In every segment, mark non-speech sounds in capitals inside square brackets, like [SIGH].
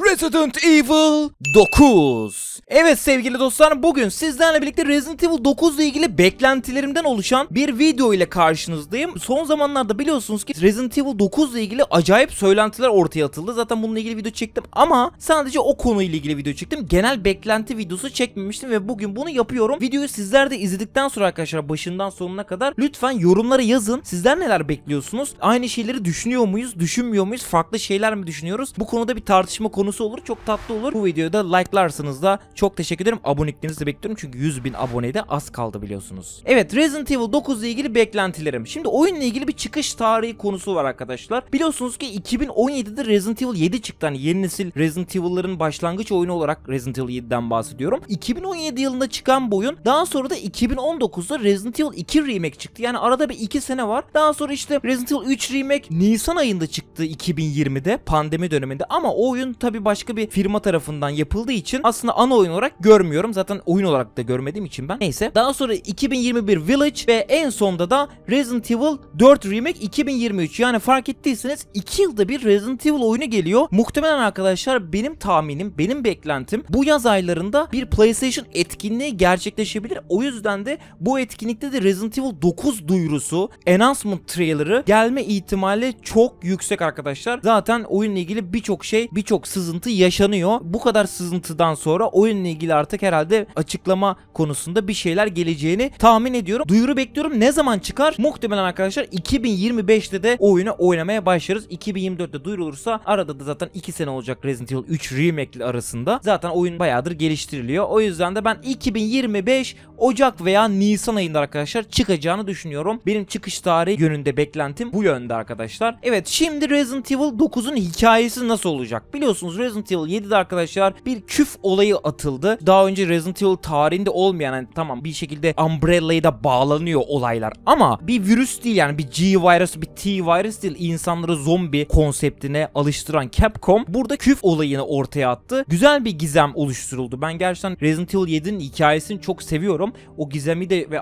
Resident Evil 9. Evet sevgili dostlar bugün sizlerle birlikte Resident Evil 9 ile ilgili beklentilerimden oluşan bir video ile karşınızdayım. Son zamanlarda biliyorsunuz ki Resident Evil 9 ile ilgili acayip söylentiler ortaya atıldı. Zaten bununla ilgili video çektim ama sadece o konuyla ilgili video çektim. Genel beklenti videosu çekmemiştim ve bugün bunu yapıyorum. Videoyu sizler de izledikten sonra arkadaşlar başından sonuna kadar lütfen yorumlara yazın. Sizler neler bekliyorsunuz? Aynı şeyleri düşünüyor muyuz? Düşünmüyor muyuz? Farklı şeyler mi düşünüyoruz? Bu konuda bir tartışma konusu konusu olur. Çok tatlı olur. Bu videoda likelarsınız da çok teşekkür ederim. Aboneliklerinizi bekliyorum. Çünkü 100 bin de az kaldı biliyorsunuz. Evet Resident Evil 9 ile ilgili beklentilerim. Şimdi oyunla ilgili bir çıkış tarihi konusu var arkadaşlar. Biliyorsunuz ki 2017'de Resident Evil 7 çıktı. Hani yeni nesil Resident Evil'ların başlangıç oyunu olarak Resident Evil 7'den bahsediyorum. 2017 yılında çıkan bu oyun. Daha sonra da 2019'da Resident Evil 2 Remake çıktı. Yani arada bir 2 sene var. Daha sonra işte Resident Evil 3 Remake Nisan ayında çıktı 2020'de pandemi döneminde ama o oyun tabi bir başka bir firma tarafından yapıldığı için aslında ana oyun olarak görmüyorum. Zaten oyun olarak da görmediğim için ben. Neyse. Daha sonra 2021 Village ve en sonda da Resident Evil 4 Remake 2023. Yani fark ettiyseniz 2 yılda bir Resident Evil oyunu geliyor. Muhtemelen arkadaşlar benim tahminim, benim beklentim bu yaz aylarında bir PlayStation etkinliği gerçekleşebilir. O yüzden de bu etkinlikte de Resident Evil 9 duyurusu, announcement trailer'ı gelme ihtimali çok yüksek arkadaşlar. Zaten oyunla ilgili birçok şey, birçok sızıntı yaşanıyor. Bu kadar sızıntıdan sonra oyunla ilgili artık herhalde açıklama konusunda bir şeyler geleceğini tahmin ediyorum. Duyuru bekliyorum. Ne zaman çıkar? Muhtemelen arkadaşlar 2025'te de oyunu oynamaya başlarız. 2024'te duyurulursa arada da zaten 2 sene olacak Resident Evil 3 Remake arasında. Zaten oyun bayağıdır geliştiriliyor. O yüzden de ben 2025 Ocak veya Nisan ayında arkadaşlar çıkacağını düşünüyorum. Benim çıkış tarihi yönünde beklentim bu yönde arkadaşlar. Evet şimdi Resident Evil 9'un hikayesi nasıl olacak? Biliyorsunuz biliyorsunuz Resident Evil 7'de arkadaşlar bir küf olayı atıldı. Daha önce Resident Evil tarihinde olmayan yani tamam bir şekilde Umbrella'ya da bağlanıyor olaylar ama bir virüs değil yani bir G virüs bir T virus değil insanları zombi konseptine alıştıran Capcom burada küf olayını ortaya attı. Güzel bir gizem oluşturuldu. Ben gerçekten Resident Evil 7'nin hikayesini çok seviyorum. O gizemi de ve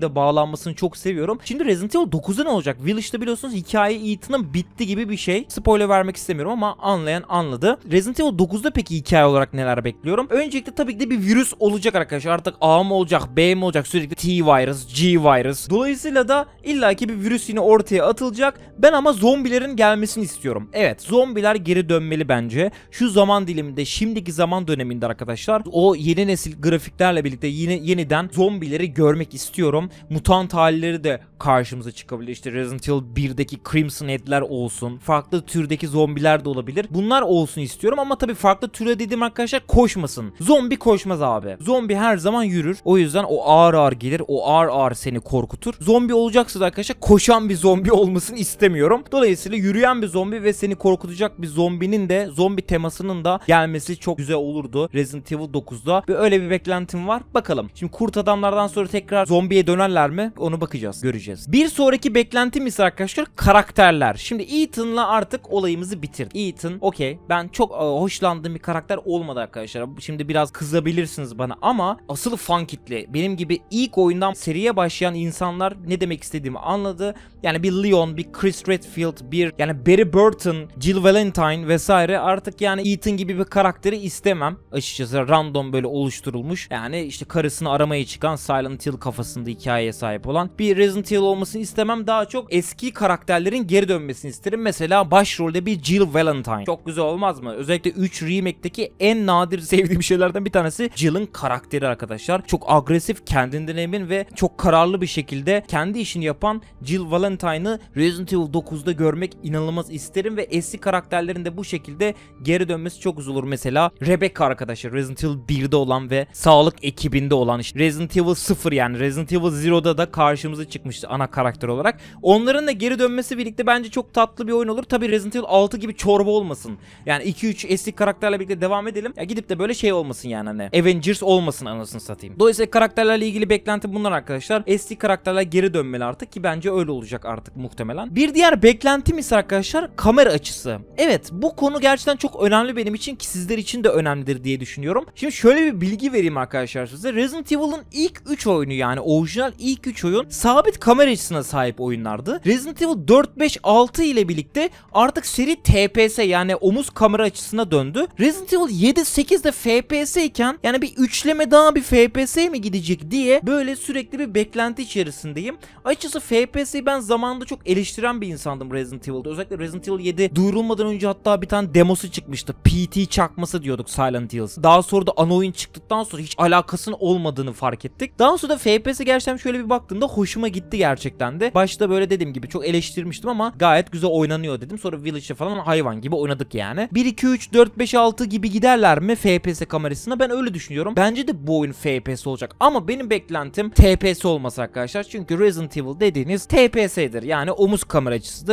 da bağlanmasını çok seviyorum. Şimdi Resident Evil 9'da ne olacak? Village'da biliyorsunuz hikaye Ethan'ın bitti gibi bir şey. Spoiler vermek istemiyorum ama anlayan anladı. Resident Evil 9'da peki hikaye olarak neler bekliyorum? Öncelikle tabii ki de bir virüs olacak arkadaşlar. Artık A mı olacak, B mi olacak? Sürekli T-Virus, G-Virus. Dolayısıyla da illaki bir virüs yine ortaya atılacak. Ben ama zombilerin gelmesini istiyorum. Evet, zombiler geri dönmeli bence. Şu zaman diliminde, şimdiki zaman döneminde arkadaşlar o yeni nesil grafiklerle birlikte yine yeniden zombileri görmek istiyorum. Mutant halleri de karşımıza çıkabilir. İşte Resident Evil 1'deki Crimson Head'ler olsun. Farklı türdeki zombiler de olabilir. Bunlar olsun istiyorum ama tabii farklı türe dedim arkadaşlar koşmasın. Zombi koşmaz abi. Zombi her zaman yürür. O yüzden o ağır ağır gelir. O ağır ağır seni korkutur. Zombi olacaksa da arkadaşlar koşan bir zombi [LAUGHS] olmasını istemiyorum. Dolayısıyla yürüyen bir zombi ve seni korkutacak bir zombinin de zombi temasının da gelmesi çok güzel olurdu. Resident Evil 9'da ve öyle bir beklentim var. Bakalım. Şimdi kurt adamlardan sonra tekrar zombiye dönerler mi? Onu bakacağız. Göreceğiz. Bir sonraki beklentim ise arkadaşlar karakterler. Şimdi Ethan'la artık olayımızı bitir. Ethan okey ben çok e, hoşlandığım bir karakter olmadı arkadaşlar. Şimdi biraz kızabilirsiniz bana ama asıl fan kitle benim gibi ilk oyundan seriye başlayan insanlar ne demek istediğimi anladı yani bir Leon, bir Chris Redfield, bir yani Barry Burton, Jill Valentine vesaire artık yani Ethan gibi bir karakteri istemem. Açıkçası random böyle oluşturulmuş. Yani işte karısını aramaya çıkan Silent Hill kafasında hikayeye sahip olan bir Resident Evil olmasını istemem. Daha çok eski karakterlerin geri dönmesini isterim. Mesela başrolde bir Jill Valentine. Çok güzel olmaz mı? Özellikle 3 remake'deki en nadir sevdiğim şeylerden bir tanesi Jill'ın karakteri arkadaşlar. Çok agresif, kendinden emin ve çok kararlı bir şekilde kendi işini yapan Jill Valentine Valentine'ı Resident Evil 9'da görmek inanılmaz isterim ve eski karakterlerin de bu şekilde geri dönmesi çok üzülür. Mesela Rebecca arkadaşı Resident Evil 1'de olan ve sağlık ekibinde olan işte Resident Evil 0 yani Resident Evil 0'da da karşımıza çıkmıştı ana karakter olarak. Onların da geri dönmesi birlikte bence çok tatlı bir oyun olur. Tabi Resident Evil 6 gibi çorba olmasın. Yani 2-3 eski karakterle birlikte devam edelim. Ya gidip de böyle şey olmasın yani hani Avengers olmasın anasını satayım. Dolayısıyla karakterlerle ilgili beklenti bunlar arkadaşlar. Eski karakterler geri dönmeli artık ki bence öyle olacak olacak artık muhtemelen. Bir diğer beklentim ise arkadaşlar kamera açısı. Evet bu konu gerçekten çok önemli benim için ki sizler için de önemlidir diye düşünüyorum. Şimdi şöyle bir bilgi vereyim arkadaşlar size. Resident Evil'ın ilk 3 oyunu yani orijinal ilk 3 oyun sabit kamera açısına sahip oyunlardı. Resident Evil 4, 5, 6 ile birlikte artık seri TPS yani omuz kamera açısına döndü. Resident Evil 7, 8 de FPS iken yani bir üçleme daha bir FPS mi gidecek diye böyle sürekli bir beklenti içerisindeyim. Açısı FPS'yi ben zamanında çok eleştiren bir insandım Resident Evil'da. Özellikle Resident Evil 7 duyurulmadan önce hatta bir tane demosu çıkmıştı. PT çakması diyorduk Silent Hills. Daha sonra da ana oyun çıktıktan sonra hiç alakasının olmadığını fark ettik. Daha sonra da FPS gerçekten şöyle bir baktığımda hoşuma gitti gerçekten de. Başta böyle dediğim gibi çok eleştirmiştim ama gayet güzel oynanıyor dedim. Sonra Village'e falan hayvan gibi oynadık yani. 1 2 3 4 5 6 gibi giderler mi FPS kamerasına? Ben öyle düşünüyorum. Bence de bu oyun FPS olacak ama benim beklentim TPS olması arkadaşlar. Çünkü Resident Evil dediğiniz TPS PS'dir. Yani omuz kamera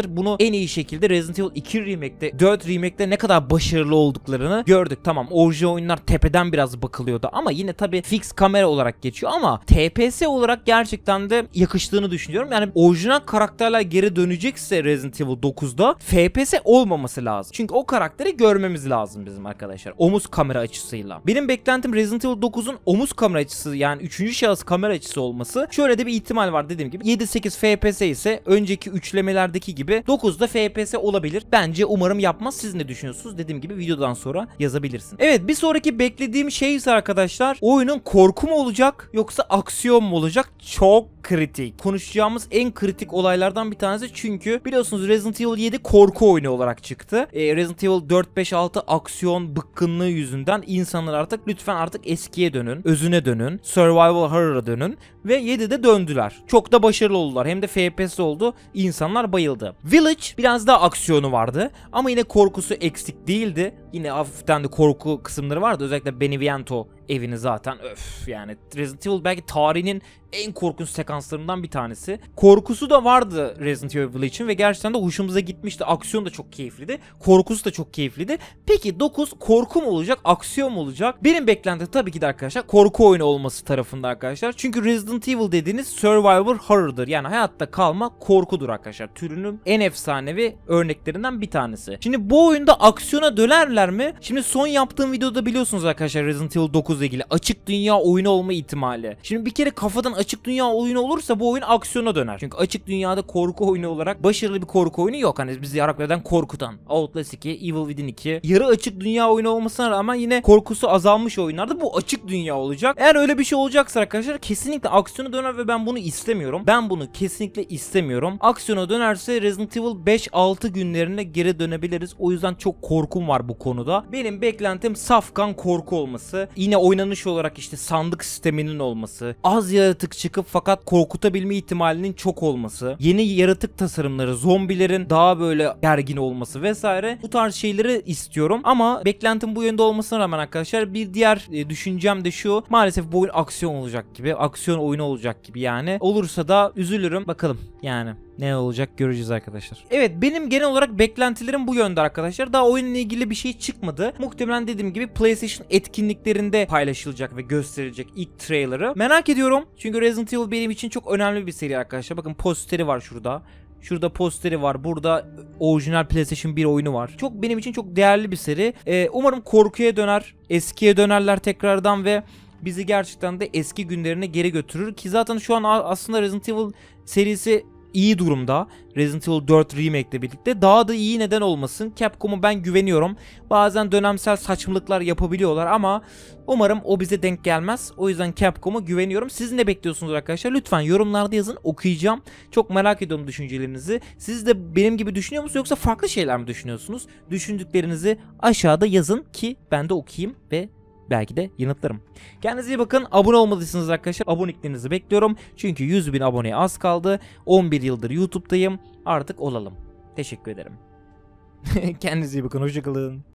Bunu en iyi şekilde Resident Evil 2 Remake'de 4 Remake'de ne kadar başarılı olduklarını gördük. Tamam orijinal oyunlar tepeden biraz bakılıyordu ama yine tabi fix kamera olarak geçiyor ama TPS olarak gerçekten de yakıştığını düşünüyorum. Yani orijinal karakterler geri dönecekse Resident Evil 9'da FPS olmaması lazım. Çünkü o karakteri görmemiz lazım bizim arkadaşlar. Omuz kamera açısıyla. Benim beklentim Resident Evil 9'un omuz kamera açısı yani 3. şahıs kamera açısı olması. Şöyle de bir ihtimal var dediğim gibi. 7-8 FPS ise önceki üçlemelerdeki gibi 9'da FPS olabilir. Bence umarım yapmaz. Siz ne düşünüyorsunuz? Dediğim gibi videodan sonra yazabilirsin. Evet bir sonraki beklediğim şey ise arkadaşlar oyunun korku mu olacak yoksa aksiyon mu olacak? Çok kritik. Konuşacağımız en kritik olaylardan bir tanesi çünkü biliyorsunuz Resident Evil 7 korku oyunu olarak çıktı. Ee, Resident Evil 4, 5, 6 aksiyon bıkkınlığı yüzünden insanlar artık lütfen artık eskiye dönün, özüne dönün, survival horror'a dönün ve 7'de döndüler. Çok da başarılı oldular. Hem de FPS oldu. İnsanlar bayıldı. Village biraz daha aksiyonu vardı ama yine korkusu eksik değildi. Yine hafiften de korku kısımları vardı. Özellikle Beniviento evini zaten öf yani Resident Evil belki tarihinin en korkunç sekanslarından bir tanesi. Korkusu da vardı Resident Evil için ve gerçekten de hoşumuza gitmişti. Aksiyon da çok keyifliydi. Korkusu da çok keyifliydi. Peki 9 korku mu olacak, aksiyon mu olacak? Benim beklentim tabii ki de arkadaşlar korku oyunu olması tarafında arkadaşlar. Çünkü Resident Evil dediğiniz survivor horror'dır. Yani hayatta kalma korkudur arkadaşlar. Türünün en efsanevi örneklerinden bir tanesi. Şimdi bu oyunda aksiyona dönerler mi? Şimdi son yaptığım videoda biliyorsunuz arkadaşlar Resident Evil 9 ile ilgili açık dünya oyunu olma ihtimali. Şimdi bir kere kafadan açık dünya oyunu olursa bu oyun aksiyona döner. Çünkü açık dünyada korku oyunu olarak başarılı bir korku oyunu yok. Hani bizi Yarakleden korkutan. Outlast 2, Evil Within 2. Yarı açık dünya oyunu olmasına rağmen yine korkusu azalmış oyunlarda bu açık dünya olacak. Eğer öyle bir şey olacaksa arkadaşlar kesinlikle aksiyona döner ve ben bunu istemiyorum. Ben bunu kesinlikle istemiyorum. Aksiyona dönerse Resident Evil 5-6 günlerine geri dönebiliriz. O yüzden çok korkum var bu konuda. Benim beklentim safkan korku olması. Yine oynanış olarak işte sandık sisteminin olması. Az yaratık çıkıp fakat korkutabilme ihtimalinin çok olması, yeni yaratık tasarımları, zombilerin daha böyle gergin olması vesaire bu tarz şeyleri istiyorum. Ama beklentim bu yönde olmasına rağmen arkadaşlar bir diğer e, düşüncem de şu. Maalesef bu oyun aksiyon olacak gibi. Aksiyon oyunu olacak gibi yani. Olursa da üzülürüm. Bakalım yani. Ne olacak göreceğiz arkadaşlar. Evet benim genel olarak beklentilerim bu yönde arkadaşlar. Daha oyunla ilgili bir şey çıkmadı. Muhtemelen dediğim gibi PlayStation etkinliklerinde paylaşılacak ve gösterilecek ilk trailer'ı. Merak ediyorum. Çünkü Resident Evil benim için çok önemli bir seri arkadaşlar. Bakın posteri var şurada. Şurada posteri var. Burada orijinal PlayStation 1 oyunu var. Çok benim için çok değerli bir seri. Ee, umarım korkuya döner. Eskiye dönerler tekrardan ve bizi gerçekten de eski günlerine geri götürür ki zaten şu an aslında Resident Evil serisi iyi durumda. Resident Evil 4 Remake ile birlikte. Daha da iyi neden olmasın. Capcom'u ben güveniyorum. Bazen dönemsel saçmalıklar yapabiliyorlar ama umarım o bize denk gelmez. O yüzden Capcom'u güveniyorum. Siz ne bekliyorsunuz arkadaşlar? Lütfen yorumlarda yazın. Okuyacağım. Çok merak ediyorum düşüncelerinizi. Siz de benim gibi düşünüyor musunuz yoksa farklı şeyler mi düşünüyorsunuz? Düşündüklerinizi aşağıda yazın ki ben de okuyayım ve belki de yanıtlarım. Kendinize iyi bakın. Abone olmadıysanız arkadaşlar aboneliklerinizi bekliyorum. Çünkü 100 bin aboneye az kaldı. 11 yıldır YouTube'dayım. Artık olalım. Teşekkür ederim. [LAUGHS] Kendinize iyi bakın. Hoşçakalın.